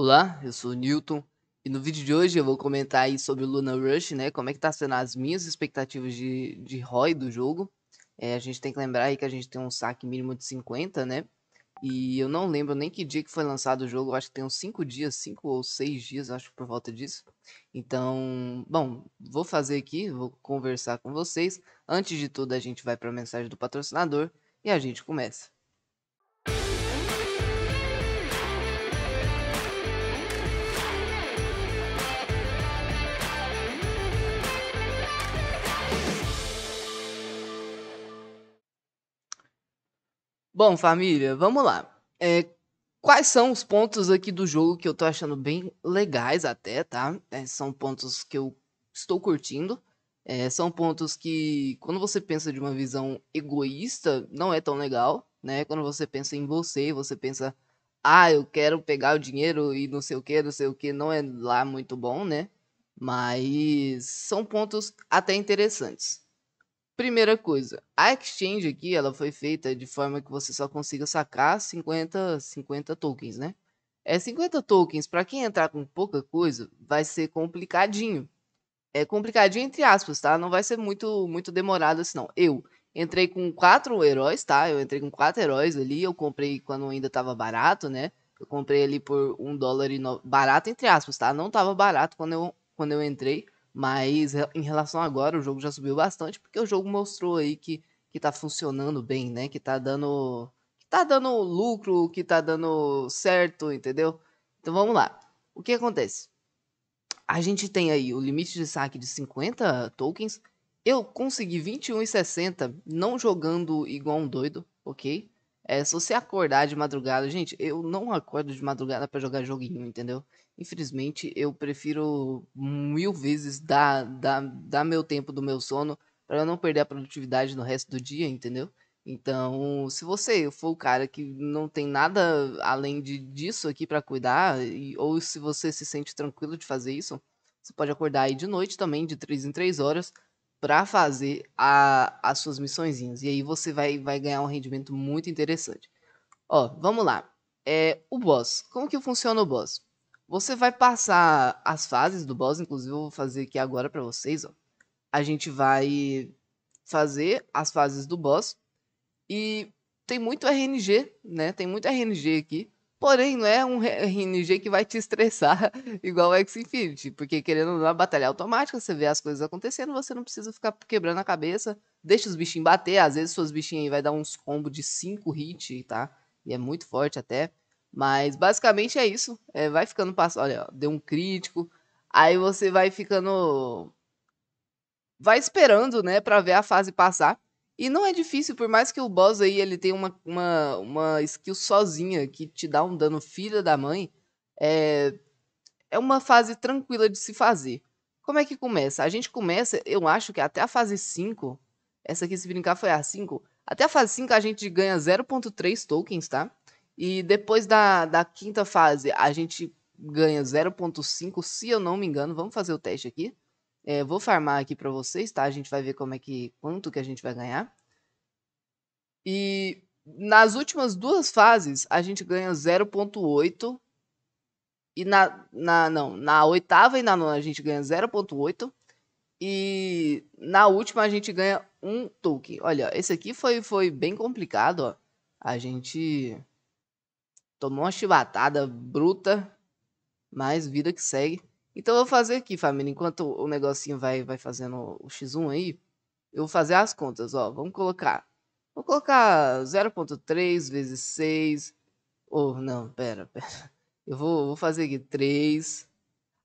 Olá, eu sou o Newton e no vídeo de hoje eu vou comentar aí sobre o Luna Rush, né? Como é que tá sendo as minhas expectativas de, de ROI do jogo. É, a gente tem que lembrar aí que a gente tem um saque mínimo de 50, né? E eu não lembro nem que dia que foi lançado o jogo, eu acho que tem uns 5 dias, 5 ou 6 dias, acho que por volta disso. Então, bom, vou fazer aqui, vou conversar com vocês. Antes de tudo, a gente vai para a mensagem do patrocinador e a gente começa. Bom, família, vamos lá. É, quais são os pontos aqui do jogo que eu tô achando bem legais até, tá? É, são pontos que eu estou curtindo. É, são pontos que, quando você pensa de uma visão egoísta, não é tão legal, né? Quando você pensa em você, você pensa, ah, eu quero pegar o dinheiro e não sei o que, não sei o que, não é lá muito bom, né? Mas são pontos até interessantes. Primeira coisa, a exchange aqui ela foi feita de forma que você só consiga sacar 50, 50 tokens, né? É 50 tokens para quem entrar com pouca coisa vai ser complicadinho. É complicadinho entre aspas, tá? Não vai ser muito muito demorado assim não. Eu entrei com quatro heróis, tá? Eu entrei com quatro heróis ali, eu comprei quando ainda tava barato, né? Eu comprei ali por um dólar e no... barato entre aspas, tá? Não tava barato quando eu quando eu entrei mas em relação agora, o jogo já subiu bastante, porque o jogo mostrou aí que, que tá funcionando bem, né? Que tá dando. Que tá dando lucro, que tá dando certo, entendeu? Então vamos lá. O que acontece? A gente tem aí o limite de saque de 50 tokens. Eu consegui 21,60 não jogando igual um doido, ok? É, se você acordar de madrugada, gente, eu não acordo de madrugada para jogar joguinho, entendeu? Infelizmente, eu prefiro mil vezes dar, dar, dar meu tempo do meu sono para não perder a produtividade no resto do dia, entendeu? Então, se você for o cara que não tem nada além de, disso aqui para cuidar, e, ou se você se sente tranquilo de fazer isso, você pode acordar aí de noite também, de 3 em 3 horas, para fazer a, as suas missõezinhas. E aí você vai, vai ganhar um rendimento muito interessante. Ó, vamos lá. É, o boss. Como que funciona o boss? Você vai passar as fases do boss, inclusive eu vou fazer aqui agora para vocês, ó. A gente vai fazer as fases do boss e tem muito RNG, né? Tem muito RNG aqui. Porém, não é um RNG que vai te estressar igual o X-Infinity, porque querendo uma é batalha automática, você vê as coisas acontecendo, você não precisa ficar quebrando a cabeça, deixa os bichinhos bater, às vezes suas bichinhas aí vai dar uns combos de 5 hits tá? E é muito forte até. Mas basicamente é isso, é, vai ficando passado, olha, ó, deu um crítico, aí você vai ficando... Vai esperando, né, pra ver a fase passar. E não é difícil, por mais que o boss aí ele tenha uma, uma, uma skill sozinha que te dá um dano filha da mãe, é, é uma fase tranquila de se fazer. Como é que começa? A gente começa, eu acho que até a fase 5, essa aqui se brincar foi a 5, até a fase 5 a gente ganha 0.3 tokens, tá? E depois da, da quinta fase a gente ganha 0.5, se eu não me engano, vamos fazer o teste aqui. É, vou farmar aqui para vocês, tá? A gente vai ver como é que quanto que a gente vai ganhar. E nas últimas duas fases a gente ganha 0.8 e na, na não, na oitava e na nona a gente ganha 0.8 e na última a gente ganha um token. Olha, esse aqui foi foi bem complicado, ó. A gente tomou uma chibatada bruta, mas vida que segue. Então eu vou fazer aqui, família, enquanto o negocinho vai, vai fazendo o X1 aí, eu vou fazer as contas, ó. Vamos colocar. Vou colocar 0.3 vezes 6. Ou oh, não, pera, pera. Eu vou, vou fazer aqui 3.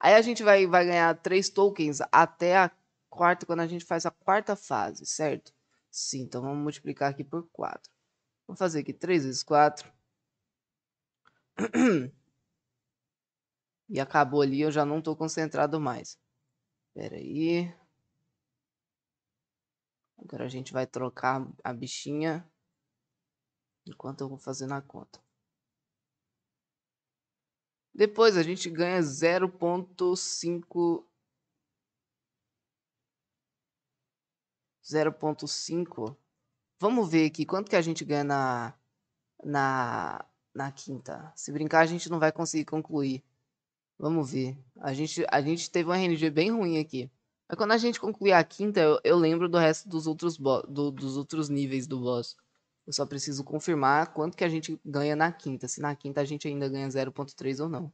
Aí a gente vai, vai ganhar 3 tokens até a quarta, quando a gente faz a quarta fase, certo? Sim, então vamos multiplicar aqui por 4. Vou fazer aqui 3 vezes 4. E acabou ali, eu já não tô concentrado mais. Pera aí. Agora a gente vai trocar a bichinha. Enquanto eu vou fazendo a conta. Depois a gente ganha 0.5... 0.5. Vamos ver aqui quanto que a gente ganha na, na, na quinta. Se brincar, a gente não vai conseguir concluir. Vamos ver. A gente, a gente teve um RNG bem ruim aqui. Mas quando a gente concluir a quinta, eu, eu lembro do resto dos outros, do, dos outros níveis do boss. Eu só preciso confirmar quanto que a gente ganha na quinta. Se na quinta a gente ainda ganha 0.3 ou não.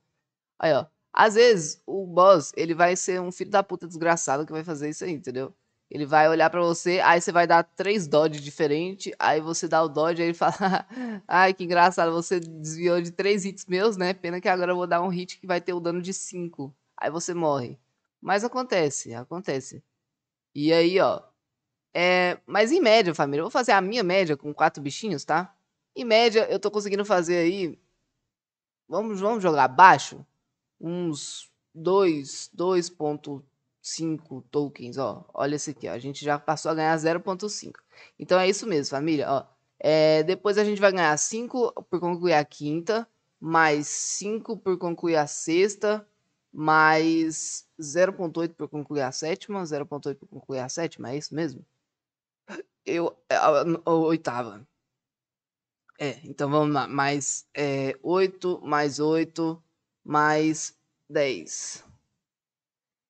Aí, ó. Às vezes, o boss, ele vai ser um filho da puta desgraçado que vai fazer isso aí, entendeu? Ele vai olhar para você, aí você vai dar três dodge diferente, aí você dá o dodge, aí ele fala: "Ai, que engraçado, você desviou de três hits meus, né? Pena que agora eu vou dar um hit que vai ter o um dano de cinco. Aí você morre. Mas acontece, acontece. E aí, ó. É, mas em média, família, eu vou fazer a minha média com quatro bichinhos, tá? Em média, eu tô conseguindo fazer aí Vamos, vamos jogar baixo? Uns 2, 2.3 5 tokens, ó. Olha esse aqui, ó. A gente já passou a ganhar 0.5. Então é isso mesmo, família, ó. É, depois a gente vai ganhar 5 por concluir a quinta, mais 5 por concluir a sexta, mais 0.8 por concluir a sétima, 0.8 por concluir a sétima, é isso mesmo? Eu, é, a, a oitava. É, então vamos lá, mais é, 8, mais 8, mais 10.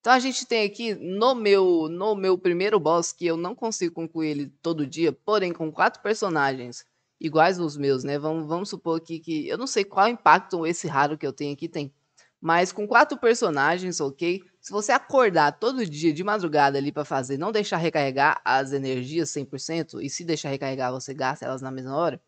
Então a gente tem aqui no meu no meu primeiro boss que eu não consigo concluir ele todo dia, porém com quatro personagens iguais aos meus, né? Vamos, vamos supor aqui que eu não sei qual impacto esse raro que eu tenho aqui tem, mas com quatro personagens, ok? Se você acordar todo dia de madrugada ali para fazer, não deixar recarregar as energias 100% e se deixar recarregar você gasta elas na mesma hora,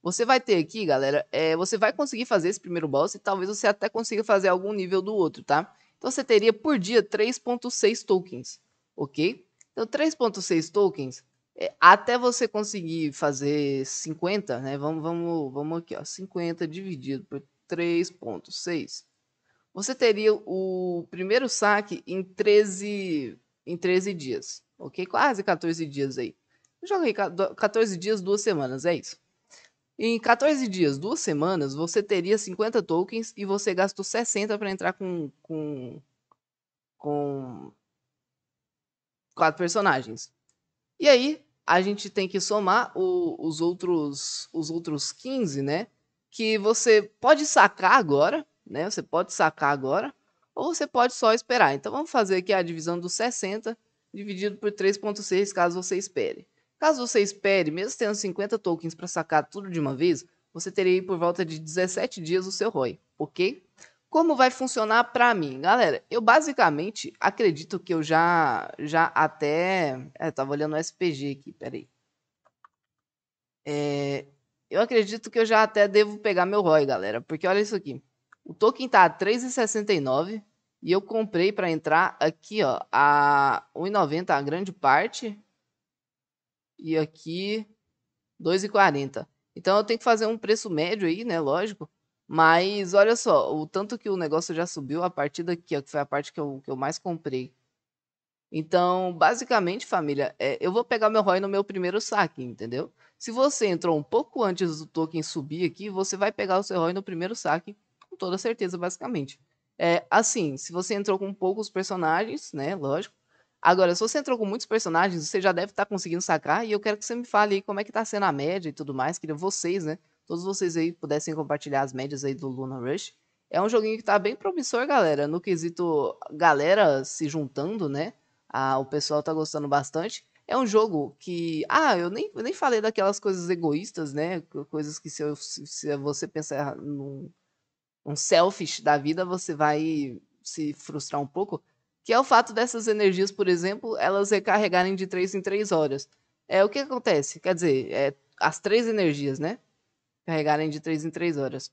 você vai ter aqui, galera, é, você vai conseguir fazer esse primeiro boss e talvez você até consiga fazer algum nível do outro, tá? Então você teria por dia 3.6 tokens, ok? Então 3.6 tokens, é, até você conseguir fazer 50, né? Vamos, vamos, vamos aqui, ó, 50 dividido por 3.6. Você teria o primeiro saque em 13, em 13 dias, ok? Quase 14 dias aí. Joguei 14 dias, duas semanas, é isso. Em 14 dias, duas semanas, você teria 50 tokens e você gastou 60 para entrar com, com. com. quatro personagens. E aí, a gente tem que somar o, os outros os outros 15, né? Que você pode sacar agora, né? Você pode sacar agora, ou você pode só esperar. Então vamos fazer aqui a divisão dos 60 dividido por 3.6, caso você espere. Caso você espere, mesmo tendo 50 tokens para sacar tudo de uma vez, você teria por volta de 17 dias o seu ROI, ok? Como vai funcionar para mim? Galera, eu basicamente acredito que eu já, já até... É, tava olhando o SPG aqui, peraí. É, eu acredito que eu já até devo pegar meu ROI, galera, porque olha isso aqui. O token tá a 3,69 e eu comprei para entrar aqui, ó, a 1,90 a grande parte e aqui 2,40. Então eu tenho que fazer um preço médio aí, né? Lógico. Mas olha só, o tanto que o negócio já subiu a partir daqui, que foi a parte que eu, que eu mais comprei. Então, basicamente, família, é, eu vou pegar meu ROI no meu primeiro saque, entendeu? Se você entrou um pouco antes do token subir aqui, você vai pegar o seu ROI no primeiro saque, com toda certeza, basicamente. É, assim, se você entrou com poucos personagens, né, lógico, Agora, se você entrou com muitos personagens, você já deve estar tá conseguindo sacar, e eu quero que você me fale aí como é que tá sendo a média e tudo mais, queria vocês, né? Todos vocês aí pudessem compartilhar as médias aí do Luna Rush. É um joguinho que tá bem promissor, galera, no quesito galera se juntando, né? Ah, o pessoal tá gostando bastante. É um jogo que. Ah, eu nem, eu nem falei daquelas coisas egoístas, né? Coisas que se, eu, se você pensar num um selfish da vida, você vai se frustrar um pouco que é o fato dessas energias, por exemplo, elas recarregarem de 3 em 3 horas. É o que acontece? Quer dizer, é, as três energias, né? Carregarem de 3 em 3 horas.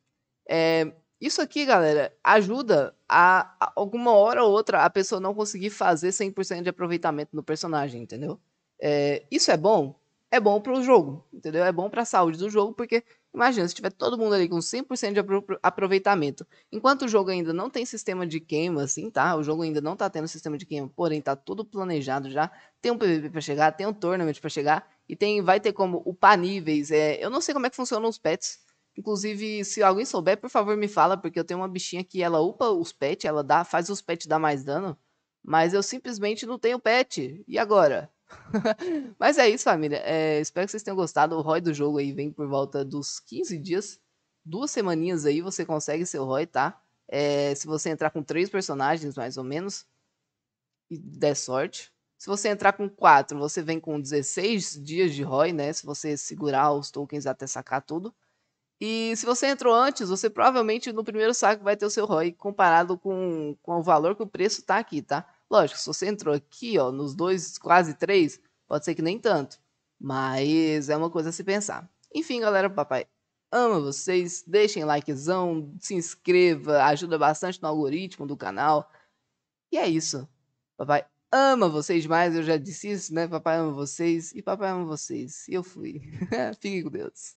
É, isso aqui, galera, ajuda a, a, alguma hora ou outra a pessoa não conseguir fazer 100% de aproveitamento no personagem, entendeu? É, isso é bom? é bom para o jogo, entendeu? É bom para a saúde do jogo, porque imagina, se tiver todo mundo ali com 100% de aproveitamento, enquanto o jogo ainda não tem sistema de queima, assim, tá? O jogo ainda não tá tendo sistema de queima, porém tá tudo planejado já, tem um PVP para chegar, tem um tournament para chegar, e tem, vai ter como upar níveis, é, eu não sei como é que funcionam os pets, Inclusive, se alguém souber, por favor, me fala, porque eu tenho uma bichinha que ela upa os pets, ela dá, faz os pets dar mais dano, mas eu simplesmente não tenho pet. E agora? Mas é isso, família. É, espero que vocês tenham gostado. O ROI do jogo aí vem por volta dos 15 dias. Duas semaninhas aí você consegue seu ROI, tá? É, se você entrar com três personagens, mais ou menos, e der sorte. Se você entrar com quatro, você vem com 16 dias de ROI, né? Se você segurar os tokens até sacar tudo. E se você entrou antes, você provavelmente no primeiro saco vai ter o seu ROI comparado com, com o valor que o preço tá aqui, tá? Lógico, se você entrou aqui, ó, nos dois, quase três, pode ser que nem tanto. Mas é uma coisa a se pensar. Enfim, galera, papai ama vocês. Deixem likezão, se inscreva, ajuda bastante no algoritmo do canal. E é isso. Papai ama vocês mais, eu já disse isso, né? Papai ama vocês e papai ama vocês. E eu fui. Fiquem com Deus.